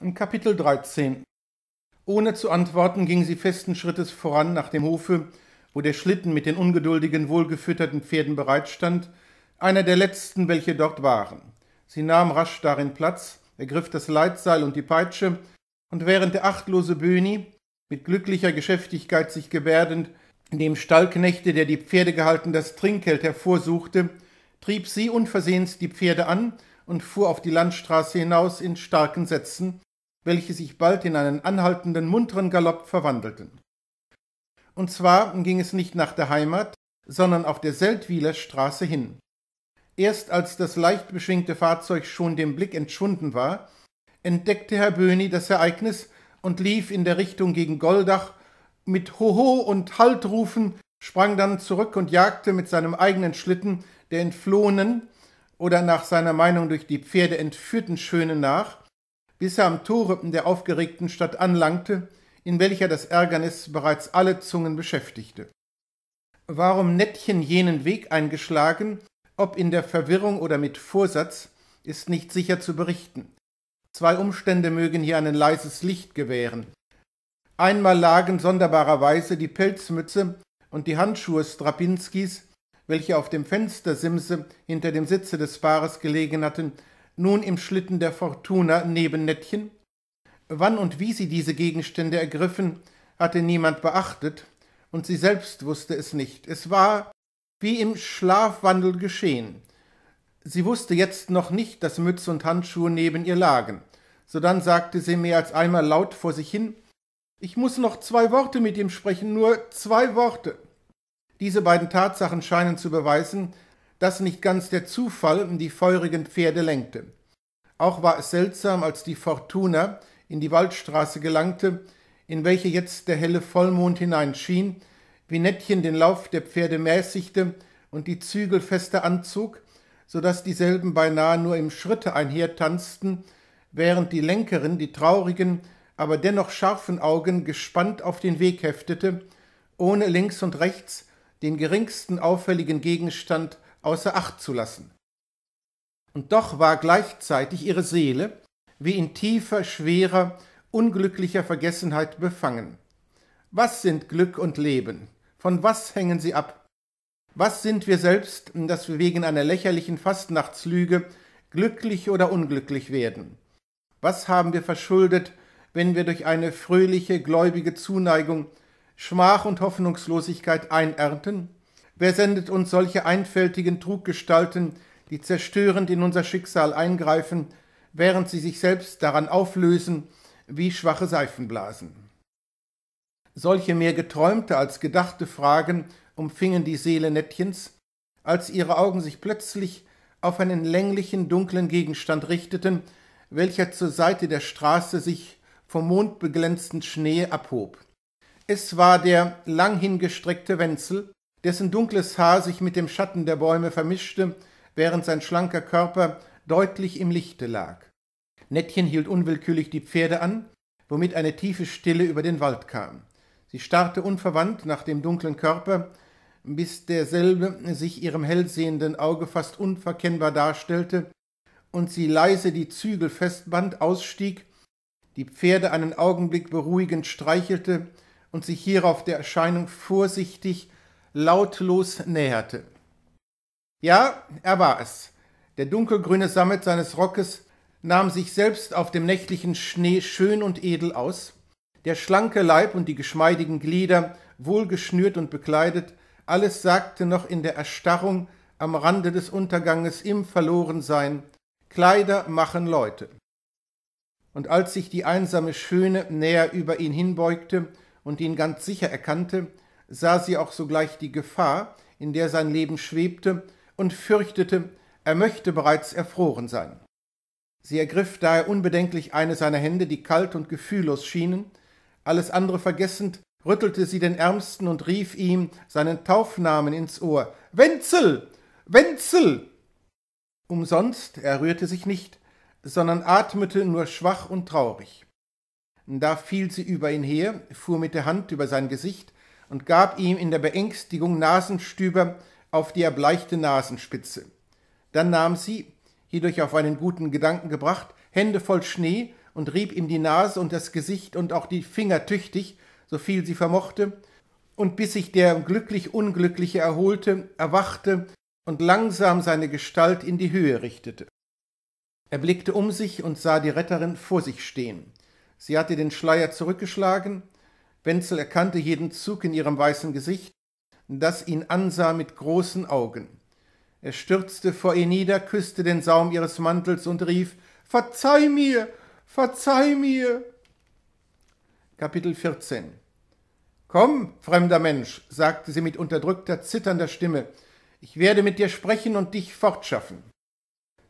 Im Kapitel 13 Ohne zu antworten ging sie festen Schrittes voran nach dem Hofe, wo der Schlitten mit den ungeduldigen, wohlgefütterten Pferden bereitstand, einer der letzten, welche dort waren. Sie nahm rasch darin Platz, ergriff das Leitseil und die Peitsche, und während der achtlose Böhni, mit glücklicher Geschäftigkeit sich gebärdend, dem Stallknechte, der die Pferde gehalten, das Trinkgeld hervorsuchte, trieb sie unversehens die Pferde an und fuhr auf die Landstraße hinaus in starken Sätzen, welche sich bald in einen anhaltenden, munteren Galopp verwandelten. Und zwar ging es nicht nach der Heimat, sondern auf der Seldwyler Straße hin. Erst als das leicht beschwingte Fahrzeug schon dem Blick entschwunden war, entdeckte Herr Böhni das Ereignis und lief in der Richtung gegen Goldach mit Hoho und Haltrufen, sprang dann zurück und jagte mit seinem eigenen Schlitten der entflohenen oder nach seiner Meinung durch die Pferde entführten Schöne nach, bis er am Tore der aufgeregten Stadt anlangte, in welcher das Ärgernis bereits alle Zungen beschäftigte. Warum Nettchen jenen Weg eingeschlagen, ob in der Verwirrung oder mit Vorsatz, ist nicht sicher zu berichten. Zwei Umstände mögen hier ein leises Licht gewähren. Einmal lagen sonderbarerweise die Pelzmütze und die Handschuhe Strapinskis, welche auf dem Fenstersimse hinter dem Sitze des Paares gelegen hatten, nun im Schlitten der Fortuna neben Nettchen? Wann und wie sie diese Gegenstände ergriffen, hatte niemand beachtet, und sie selbst wusste es nicht. Es war wie im Schlafwandel geschehen. Sie wusste jetzt noch nicht, dass Mütze und Handschuhe neben ihr lagen. Sodann sagte sie mehr als einmal laut vor sich hin Ich muß noch zwei Worte mit ihm sprechen, nur zwei Worte. Diese beiden Tatsachen scheinen zu beweisen, dass nicht ganz der Zufall die feurigen Pferde lenkte. Auch war es seltsam, als die Fortuna in die Waldstraße gelangte, in welche jetzt der helle Vollmond hineinschien, wie Nettchen den Lauf der Pferde mäßigte und die Zügel fester anzog, so daß dieselben beinahe nur im Schritte einhertanzten, während die Lenkerin die traurigen, aber dennoch scharfen Augen gespannt auf den Weg heftete, ohne links und rechts den geringsten auffälligen Gegenstand außer Acht zu lassen. Und doch war gleichzeitig ihre Seele wie in tiefer, schwerer, unglücklicher Vergessenheit befangen. Was sind Glück und Leben? Von was hängen sie ab? Was sind wir selbst, dass wir wegen einer lächerlichen Fastnachtslüge glücklich oder unglücklich werden? Was haben wir verschuldet, wenn wir durch eine fröhliche, gläubige Zuneigung Schmach und Hoffnungslosigkeit einernten? Wer sendet uns solche einfältigen Truggestalten, die zerstörend in unser Schicksal eingreifen, während sie sich selbst daran auflösen wie schwache Seifenblasen? Solche mehr geträumte als gedachte Fragen umfingen die Seele Nettchens, als ihre Augen sich plötzlich auf einen länglichen, dunklen Gegenstand richteten, welcher zur Seite der Straße sich vom mondbeglänzten Schnee abhob. Es war der lang hingestreckte Wenzel, dessen dunkles Haar sich mit dem Schatten der Bäume vermischte, während sein schlanker Körper deutlich im Lichte lag. Nettchen hielt unwillkürlich die Pferde an, womit eine tiefe Stille über den Wald kam. Sie starrte unverwandt nach dem dunklen Körper, bis derselbe sich ihrem hellsehenden Auge fast unverkennbar darstellte und sie leise die Zügel festband, ausstieg, die Pferde einen Augenblick beruhigend streichelte und sich hierauf der Erscheinung vorsichtig lautlos näherte. Ja, er war es. Der dunkelgrüne Sammet seines Rockes nahm sich selbst auf dem nächtlichen Schnee schön und edel aus. Der schlanke Leib und die geschmeidigen Glieder, wohlgeschnürt und bekleidet, alles sagte noch in der Erstarrung am Rande des Unterganges im Verlorensein, Kleider machen Leute. Und als sich die einsame Schöne näher über ihn hinbeugte und ihn ganz sicher erkannte, sah sie auch sogleich die Gefahr, in der sein Leben schwebte, und fürchtete, er möchte bereits erfroren sein. Sie ergriff daher unbedenklich eine seiner Hände, die kalt und gefühllos schienen, alles andere vergessend, rüttelte sie den Ärmsten und rief ihm seinen Taufnamen ins Ohr Wenzel. Wenzel. Umsonst, er rührte sich nicht, sondern atmete nur schwach und traurig. Da fiel sie über ihn her, fuhr mit der Hand über sein Gesicht und gab ihm in der Beängstigung Nasenstüber auf die erbleichte Nasenspitze. Dann nahm sie, hierdurch auf einen guten Gedanken gebracht, Hände voll Schnee und rieb ihm die Nase und das Gesicht und auch die Finger tüchtig, so viel sie vermochte, und bis sich der glücklich Unglückliche erholte, erwachte und langsam seine Gestalt in die Höhe richtete. Er blickte um sich und sah die Retterin vor sich stehen. Sie hatte den Schleier zurückgeschlagen, Wenzel erkannte jeden Zug in ihrem weißen Gesicht, das ihn ansah mit großen Augen. Er stürzte vor ihr nieder, küsste den Saum ihres Mantels und rief Verzeih mir, verzeih mir. Kapitel 14 Komm, fremder Mensch, sagte sie mit unterdrückter, zitternder Stimme, ich werde mit dir sprechen und dich fortschaffen.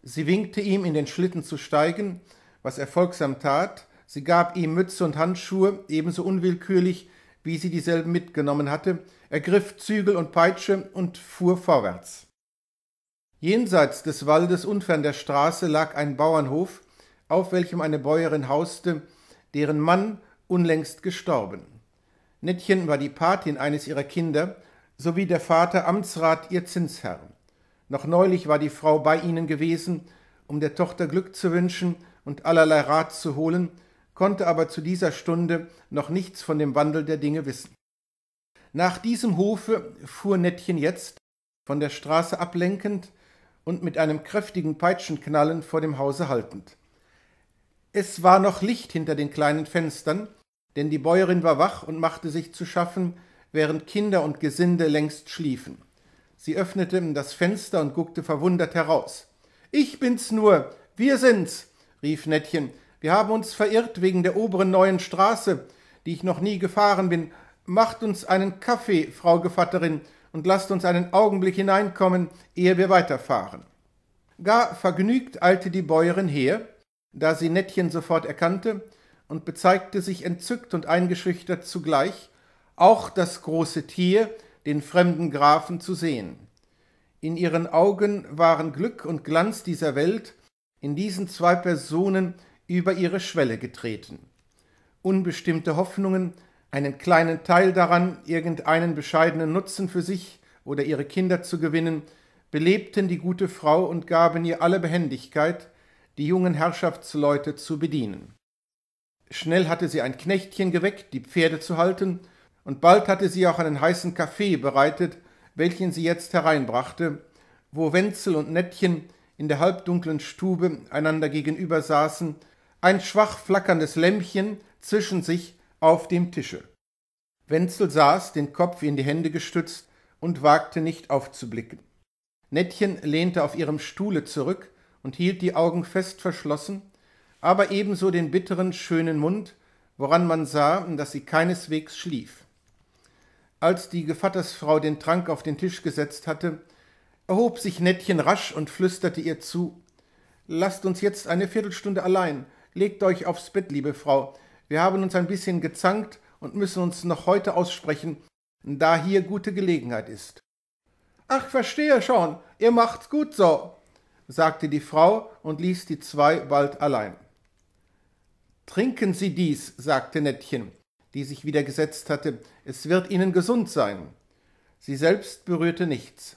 Sie winkte ihm, in den Schlitten zu steigen, was er folgsam tat, Sie gab ihm Mütze und Handschuhe, ebenso unwillkürlich, wie sie dieselben mitgenommen hatte, ergriff Zügel und Peitsche und fuhr vorwärts. Jenseits des Waldes unfern der Straße lag ein Bauernhof, auf welchem eine Bäuerin hauste, deren Mann unlängst gestorben. Nettchen war die Patin eines ihrer Kinder, sowie der Vater Amtsrat ihr Zinsherr. Noch neulich war die Frau bei ihnen gewesen, um der Tochter Glück zu wünschen und allerlei Rat zu holen, konnte aber zu dieser Stunde noch nichts von dem Wandel der Dinge wissen. Nach diesem Hofe fuhr Nettchen jetzt, von der Straße ablenkend und mit einem kräftigen Peitschenknallen vor dem Hause haltend. Es war noch Licht hinter den kleinen Fenstern, denn die Bäuerin war wach und machte sich zu schaffen, während Kinder und Gesinde längst schliefen. Sie öffnete das Fenster und guckte verwundert heraus. Ich bin's nur, wir sind's, rief Nettchen, wir haben uns verirrt wegen der oberen neuen Straße, die ich noch nie gefahren bin. Macht uns einen Kaffee, Frau Gevatterin, und lasst uns einen Augenblick hineinkommen, ehe wir weiterfahren. Gar vergnügt eilte die Bäuerin her, da sie Nettchen sofort erkannte, und bezeigte sich entzückt und eingeschüchtert zugleich, auch das große Tier, den fremden Grafen zu sehen. In ihren Augen waren Glück und Glanz dieser Welt, in diesen zwei Personen über ihre Schwelle getreten. Unbestimmte Hoffnungen, einen kleinen Teil daran, irgendeinen bescheidenen Nutzen für sich oder ihre Kinder zu gewinnen, belebten die gute Frau und gaben ihr alle Behendigkeit, die jungen Herrschaftsleute zu bedienen. Schnell hatte sie ein Knechtchen geweckt, die Pferde zu halten, und bald hatte sie auch einen heißen Kaffee bereitet, welchen sie jetzt hereinbrachte, wo Wenzel und Nettchen in der halbdunklen Stube einander gegenüber saßen ein schwach flackerndes Lämpchen zwischen sich auf dem Tische. Wenzel saß, den Kopf in die Hände gestützt und wagte nicht aufzublicken. Nettchen lehnte auf ihrem Stuhle zurück und hielt die Augen fest verschlossen, aber ebenso den bitteren, schönen Mund, woran man sah, dass sie keineswegs schlief. Als die Gevattersfrau den Trank auf den Tisch gesetzt hatte, erhob sich Nettchen rasch und flüsterte ihr zu Lasst uns jetzt eine Viertelstunde allein, Legt euch aufs Bett, liebe Frau. Wir haben uns ein bisschen gezankt und müssen uns noch heute aussprechen, da hier gute Gelegenheit ist. Ach, verstehe schon, ihr macht's gut so, sagte die Frau und ließ die zwei bald allein. Trinken Sie dies, sagte Nettchen, die sich wieder gesetzt hatte, es wird Ihnen gesund sein. Sie selbst berührte nichts.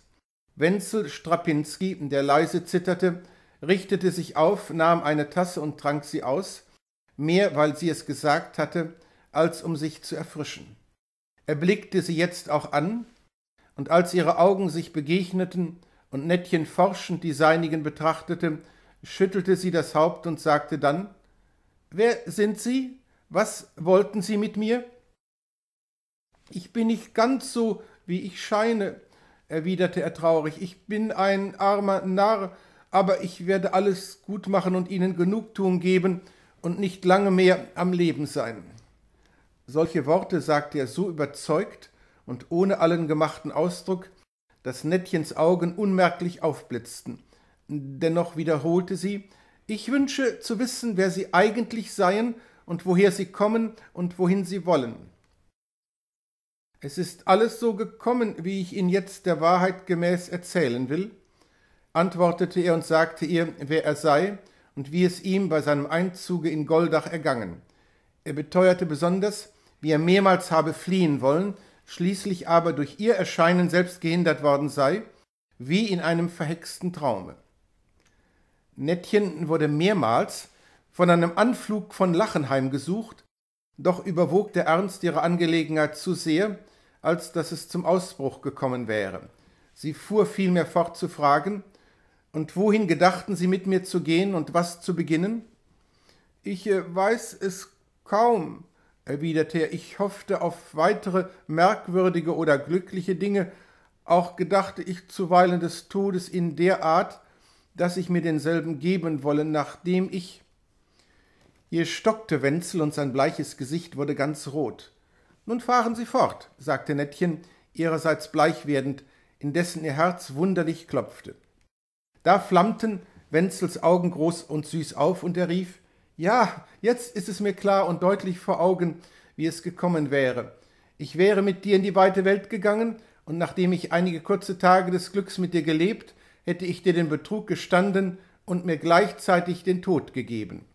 Wenzel Strapinski, der leise zitterte, richtete sich auf, nahm eine Tasse und trank sie aus, mehr weil sie es gesagt hatte, als um sich zu erfrischen. Er blickte sie jetzt auch an, und als ihre Augen sich begegneten und Nettchen forschend die seinigen betrachtete, schüttelte sie das Haupt und sagte dann Wer sind Sie? Was wollten Sie mit mir? Ich bin nicht ganz so, wie ich scheine, erwiderte er traurig, ich bin ein armer Narr, aber ich werde alles gut machen und ihnen Genugtuung geben und nicht lange mehr am Leben sein. Solche Worte sagte er so überzeugt und ohne allen gemachten Ausdruck, dass Nettchens Augen unmerklich aufblitzten. Dennoch wiederholte sie Ich wünsche zu wissen, wer Sie eigentlich seien und woher Sie kommen und wohin Sie wollen. Es ist alles so gekommen, wie ich Ihnen jetzt der Wahrheit gemäß erzählen will, antwortete er und sagte ihr, wer er sei und wie es ihm bei seinem Einzuge in Goldach ergangen. Er beteuerte besonders, wie er mehrmals habe fliehen wollen, schließlich aber durch ihr Erscheinen selbst gehindert worden sei, wie in einem verhexten Traume. Nettchen wurde mehrmals von einem Anflug von Lachen heimgesucht, doch überwog der Ernst ihrer Angelegenheit zu sehr, als dass es zum Ausbruch gekommen wäre. Sie fuhr vielmehr fort zu fragen, und wohin gedachten sie mit mir zu gehen und was zu beginnen? Ich äh, weiß es kaum, erwiderte er, ich hoffte auf weitere merkwürdige oder glückliche Dinge, auch gedachte ich zuweilen des Todes in der Art, dass ich mir denselben geben wolle, nachdem ich. Hier stockte Wenzel und sein bleiches Gesicht wurde ganz rot. Nun fahren Sie fort, sagte Nettchen, ihrerseits bleich werdend, indessen ihr Herz wunderlich klopfte. Da flammten Wenzels Augen groß und süß auf, und er rief Ja, jetzt ist es mir klar und deutlich vor Augen, wie es gekommen wäre. Ich wäre mit dir in die weite Welt gegangen, und nachdem ich einige kurze Tage des Glücks mit dir gelebt, hätte ich dir den Betrug gestanden und mir gleichzeitig den Tod gegeben.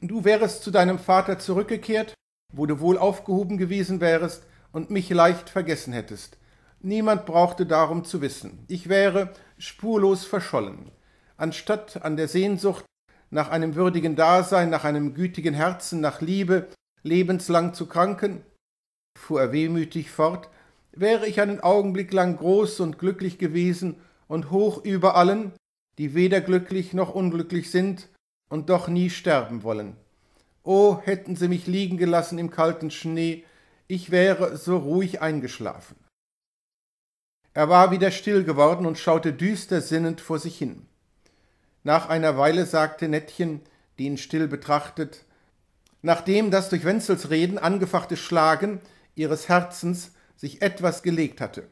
Du wärest zu deinem Vater zurückgekehrt, wo du wohl aufgehoben gewesen wärest und mich leicht vergessen hättest. Niemand brauchte darum zu wissen. Ich wäre spurlos verschollen. Anstatt an der Sehnsucht nach einem würdigen Dasein, nach einem gütigen Herzen, nach Liebe lebenslang zu kranken, fuhr er wehmütig fort, wäre ich einen Augenblick lang groß und glücklich gewesen und hoch über allen, die weder glücklich noch unglücklich sind und doch nie sterben wollen. O, oh, hätten sie mich liegen gelassen im kalten Schnee, ich wäre so ruhig eingeschlafen. Er war wieder still geworden und schaute düster sinnend vor sich hin. Nach einer Weile sagte Nettchen, die ihn still betrachtet, nachdem das durch Wenzels Reden angefachte Schlagen ihres Herzens sich etwas gelegt hatte.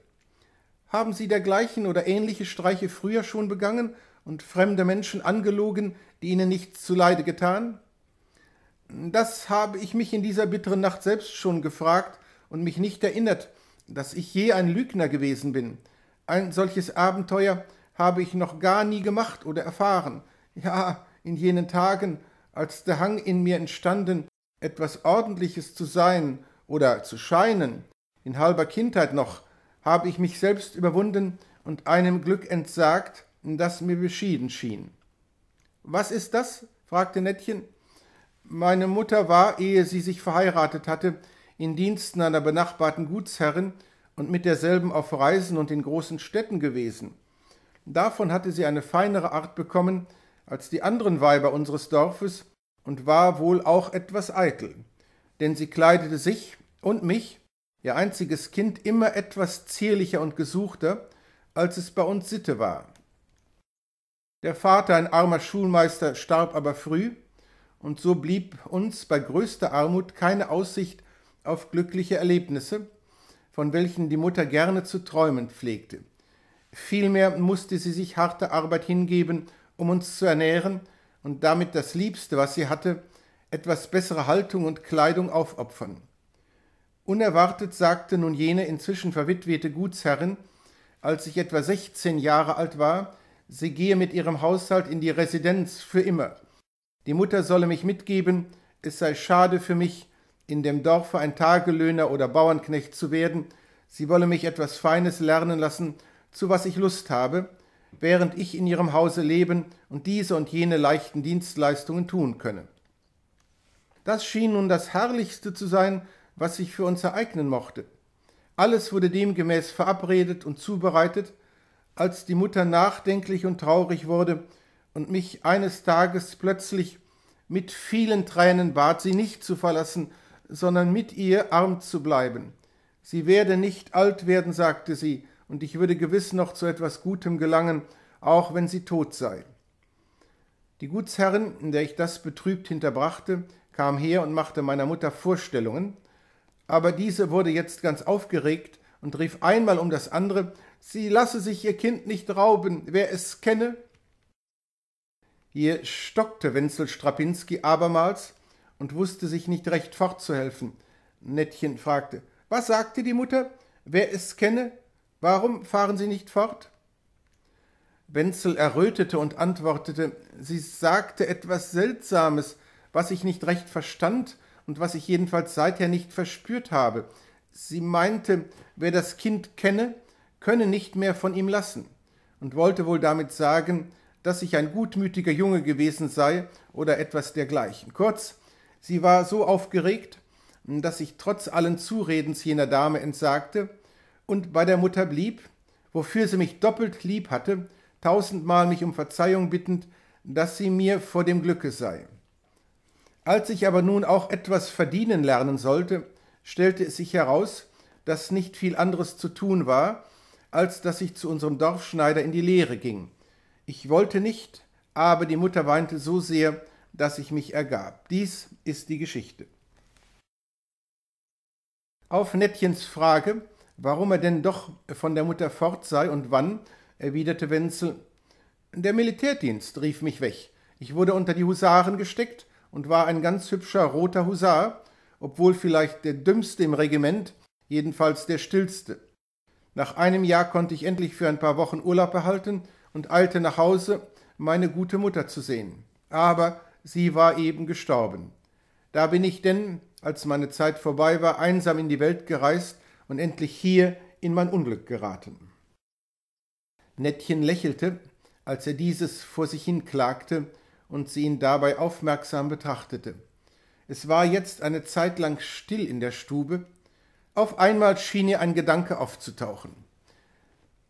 Haben Sie dergleichen oder ähnliche Streiche früher schon begangen und fremde Menschen angelogen, die Ihnen nichts zuleide getan? Das habe ich mich in dieser bitteren Nacht selbst schon gefragt und mich nicht erinnert, dass ich je ein Lügner gewesen bin. Ein solches Abenteuer habe ich noch gar nie gemacht oder erfahren. Ja, in jenen Tagen, als der Hang in mir entstanden, etwas Ordentliches zu sein oder zu scheinen, in halber Kindheit noch, habe ich mich selbst überwunden und einem Glück entsagt, das mir beschieden schien. Was ist das? fragte Nettchen. Meine Mutter war, ehe sie sich verheiratet hatte, in Diensten einer benachbarten Gutsherrin und mit derselben auf Reisen und in großen Städten gewesen. Davon hatte sie eine feinere Art bekommen als die anderen Weiber unseres Dorfes und war wohl auch etwas eitel, denn sie kleidete sich und mich, ihr einziges Kind, immer etwas zierlicher und gesuchter, als es bei uns Sitte war. Der Vater, ein armer Schulmeister, starb aber früh, und so blieb uns bei größter Armut keine Aussicht auf glückliche Erlebnisse, von welchen die Mutter gerne zu träumen pflegte. Vielmehr musste sie sich harte Arbeit hingeben, um uns zu ernähren und damit das Liebste, was sie hatte, etwas bessere Haltung und Kleidung aufopfern. Unerwartet sagte nun jene inzwischen verwitwete Gutsherrin, als ich etwa 16 Jahre alt war, sie gehe mit ihrem Haushalt in die Residenz für immer. Die Mutter solle mich mitgeben, es sei schade für mich, in dem Dorfe ein Tagelöhner oder Bauernknecht zu werden, sie wolle mich etwas Feines lernen lassen, zu was ich Lust habe, während ich in ihrem Hause leben und diese und jene leichten Dienstleistungen tun könne. Das schien nun das Herrlichste zu sein, was sich für uns ereignen mochte. Alles wurde demgemäß verabredet und zubereitet, als die Mutter nachdenklich und traurig wurde und mich eines Tages plötzlich mit vielen Tränen bat, sie nicht zu verlassen, sondern mit ihr arm zu bleiben. Sie werde nicht alt werden, sagte sie, und ich würde gewiss noch zu etwas Gutem gelangen, auch wenn sie tot sei. Die Gutsherrin, in der ich das betrübt hinterbrachte, kam her und machte meiner Mutter Vorstellungen, aber diese wurde jetzt ganz aufgeregt und rief einmal um das andere, sie lasse sich ihr Kind nicht rauben, wer es kenne. Hier stockte Wenzel Strapinski abermals, und wusste sich nicht recht fortzuhelfen. Nettchen fragte, was sagte die Mutter? Wer es kenne? Warum fahren Sie nicht fort? Wenzel errötete und antwortete, sie sagte etwas Seltsames, was ich nicht recht verstand und was ich jedenfalls seither nicht verspürt habe. Sie meinte, wer das Kind kenne, könne nicht mehr von ihm lassen, und wollte wohl damit sagen, dass ich ein gutmütiger Junge gewesen sei oder etwas dergleichen. Kurz, Sie war so aufgeregt, dass ich trotz allen Zuredens jener Dame entsagte und bei der Mutter blieb, wofür sie mich doppelt lieb hatte, tausendmal mich um Verzeihung bittend, dass sie mir vor dem Glücke sei. Als ich aber nun auch etwas verdienen lernen sollte, stellte es sich heraus, dass nicht viel anderes zu tun war, als dass ich zu unserem Dorfschneider in die Lehre ging. Ich wollte nicht, aber die Mutter weinte so sehr, dass ich mich ergab. Dies ist die Geschichte. Auf Nettchens Frage, warum er denn doch von der Mutter fort sei und wann, erwiderte Wenzel, der Militärdienst rief mich weg. Ich wurde unter die Husaren gesteckt und war ein ganz hübscher roter Husar, obwohl vielleicht der dümmste im Regiment, jedenfalls der stillste. Nach einem Jahr konnte ich endlich für ein paar Wochen Urlaub erhalten und eilte nach Hause, meine gute Mutter zu sehen. Aber sie war eben gestorben. Da bin ich denn, als meine Zeit vorbei war, einsam in die Welt gereist und endlich hier in mein Unglück geraten. Nettchen lächelte, als er dieses vor sich hin klagte und sie ihn dabei aufmerksam betrachtete. Es war jetzt eine Zeit lang still in der Stube. Auf einmal schien ihr ein Gedanke aufzutauchen.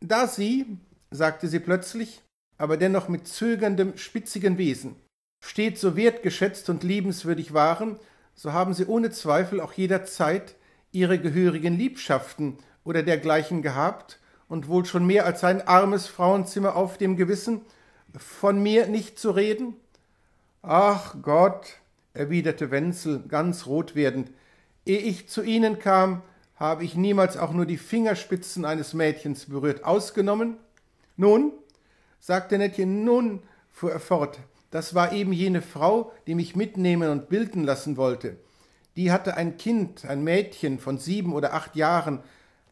Da sie, sagte sie plötzlich, aber dennoch mit zögerndem, spitzigen Wesen, stets so wertgeschätzt und liebenswürdig waren, so haben sie ohne Zweifel auch jederzeit ihre gehörigen Liebschaften oder dergleichen gehabt und wohl schon mehr als ein armes Frauenzimmer auf dem Gewissen, von mir nicht zu reden? Ach Gott, erwiderte Wenzel, ganz rot werdend, ehe ich zu Ihnen kam, habe ich niemals auch nur die Fingerspitzen eines Mädchens berührt, ausgenommen? Nun, sagte Nettchen, nun, fuhr er fort, das war eben jene Frau, die mich mitnehmen und bilden lassen wollte. Die hatte ein Kind, ein Mädchen von sieben oder acht Jahren,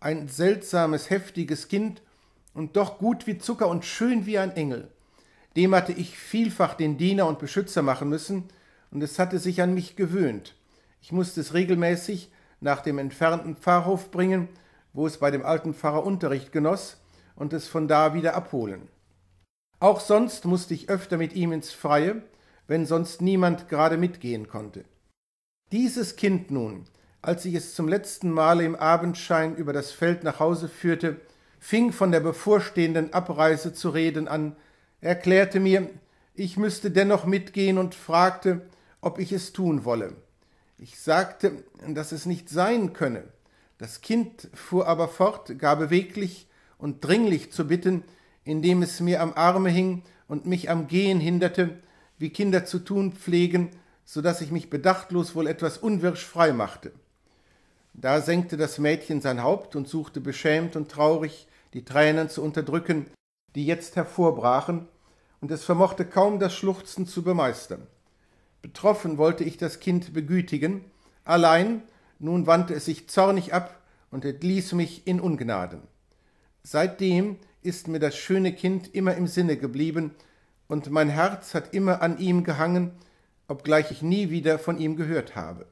ein seltsames, heftiges Kind und doch gut wie Zucker und schön wie ein Engel. Dem hatte ich vielfach den Diener und Beschützer machen müssen, und es hatte sich an mich gewöhnt. Ich musste es regelmäßig nach dem entfernten Pfarrhof bringen, wo es bei dem alten Pfarrer Unterricht genoss, und es von da wieder abholen. Auch sonst musste ich öfter mit ihm ins Freie, wenn sonst niemand gerade mitgehen konnte. Dieses Kind nun, als ich es zum letzten Male im Abendschein über das Feld nach Hause führte, fing von der bevorstehenden Abreise zu reden an, erklärte mir, ich müsste dennoch mitgehen und fragte, ob ich es tun wolle. Ich sagte, dass es nicht sein könne. Das Kind fuhr aber fort, gar beweglich und dringlich zu bitten, indem es mir am Arme hing und mich am Gehen hinderte, wie Kinder zu tun pflegen, so dass ich mich bedachtlos wohl etwas unwirsch frei machte. Da senkte das Mädchen sein Haupt und suchte beschämt und traurig die Tränen zu unterdrücken, die jetzt hervorbrachen, und es vermochte kaum das Schluchzen zu bemeistern. Betroffen wollte ich das Kind begütigen, allein nun wandte es sich zornig ab und entließ mich in Ungnaden. Seitdem ist mir das schöne Kind immer im Sinne geblieben, und mein Herz hat immer an ihm gehangen, obgleich ich nie wieder von ihm gehört habe.